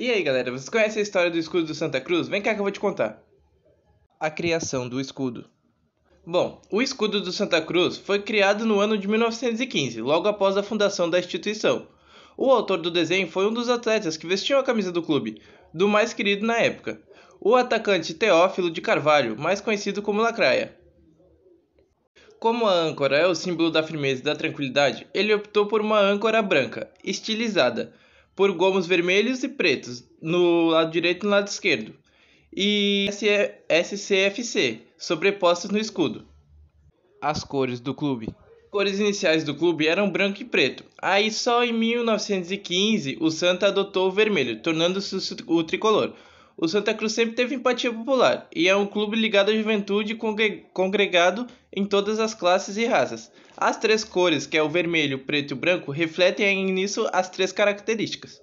E aí galera, vocês conhecem a história do escudo do Santa Cruz? Vem cá que eu vou te contar. A criação do escudo. Bom, o escudo do Santa Cruz foi criado no ano de 1915, logo após a fundação da instituição. O autor do desenho foi um dos atletas que vestiam a camisa do clube, do mais querido na época, o atacante Teófilo de Carvalho, mais conhecido como Lacraia. Como a âncora é o símbolo da firmeza e da tranquilidade, ele optou por uma âncora branca, estilizada, por gomos vermelhos e pretos no lado direito e no lado esquerdo, e SCFC sobrepostas no escudo. As cores do clube. As cores iniciais do clube eram branco e preto. Aí só em 1915 o Santa adotou o vermelho, tornando-se o tricolor o Santa Cruz sempre teve empatia popular e é um clube ligado à juventude congregado em todas as classes e raças. As três cores, que é o vermelho, preto e branco, refletem nisso as três características.